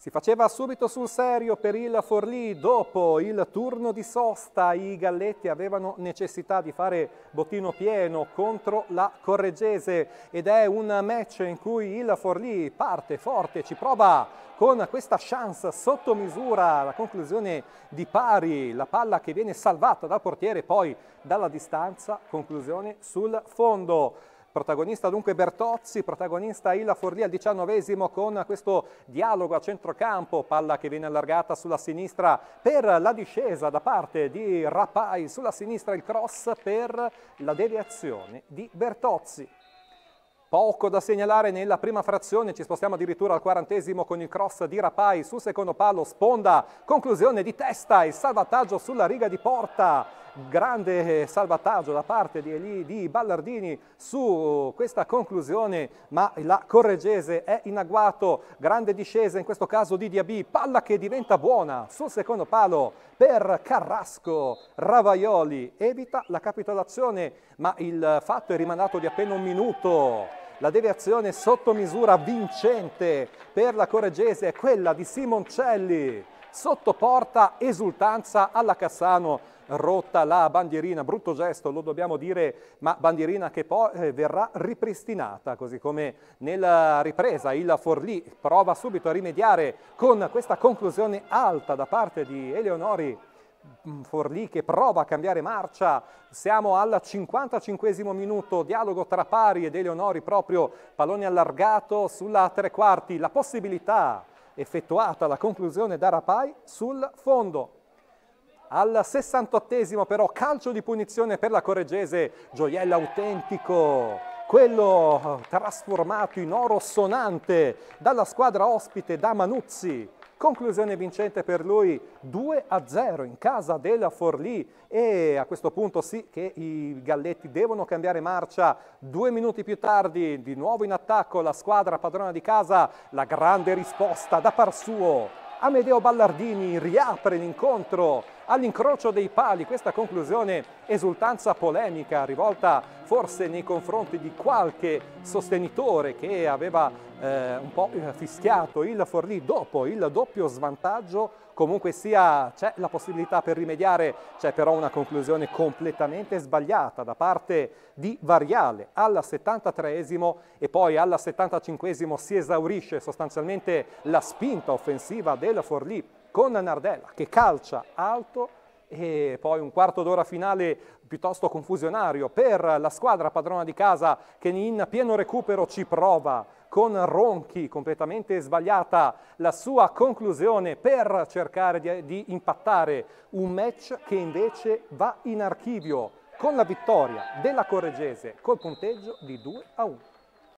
Si faceva subito sul serio per il Forlì, dopo il turno di sosta i Galletti avevano necessità di fare bottino pieno contro la Correggese ed è un match in cui il Forlì parte forte, ci prova con questa chance sotto misura, la conclusione di pari, la palla che viene salvata dal portiere poi dalla distanza, conclusione sul fondo. Protagonista dunque Bertozzi, protagonista Ila Forlì al diciannovesimo con questo dialogo a centrocampo, palla che viene allargata sulla sinistra per la discesa da parte di Rapai, sulla sinistra il cross per la deviazione di Bertozzi. Poco da segnalare nella prima frazione, ci spostiamo addirittura al quarantesimo con il cross di Rapai sul secondo palo, sponda, conclusione di testa e salvataggio sulla riga di porta grande eh, salvataggio da parte di, di, Ballardini su questa conclusione, ma la Corregese è in agguato, grande discesa in questo caso di Diabì, palla che diventa buona sul secondo palo per Carrasco, Ravaioli evita la capitolazione, ma il fatto è rimandato di appena un minuto. La deviazione sotto misura vincente per la Corregese è quella di Simoncelli. sotto porta esultanza alla Cassano rotta la bandierina, brutto gesto lo dobbiamo dire, ma bandierina che poi eh, verrà ripristinata, così come nella ripresa il Forlì prova subito a rimediare con questa conclusione alta da parte di Eleonori. Mm, Forlì che prova a cambiare marcia, siamo al 55 minuto, dialogo tra Pari ed Eleonori proprio, pallone allargato sulla tre quarti, la possibilità effettuata la conclusione da Rapai sul fondo, al 68 però calcio di punizione per la Correggese, gioiello autentico, quello eh, trasformato in oro sonante dalla squadra ospite da Manuzzi. Conclusione vincente per lui 2 0 in casa della Forlì e a questo punto sì che i Galletti devono cambiare marcia. Due minuti più tardi di nuovo in attacco la squadra padrona di casa, la grande risposta da par suo Amedeo Ballardini riapre l'incontro all'incrocio dei pali, questa conclusione esultanza polemica rivolta forse nei confronti di qualche sostenitore che aveva eh, un po' fischiato il Forlì dopo il doppio svantaggio, comunque sia c'è la possibilità per rimediare, c'è però una conclusione completamente sbagliata da parte di Variale alla 73esimo e poi alla 75esimo si esaurisce sostanzialmente la spinta offensiva del Forlì con Nardella che calcia alto e poi un quarto d'ora finale piuttosto confusionario per la squadra padrona di casa che in pieno recupero ci prova con Ronchi completamente sbagliata la sua conclusione per cercare di, di impattare un match che invece va in archivio con la vittoria della Corregese col punteggio di 2 a 1.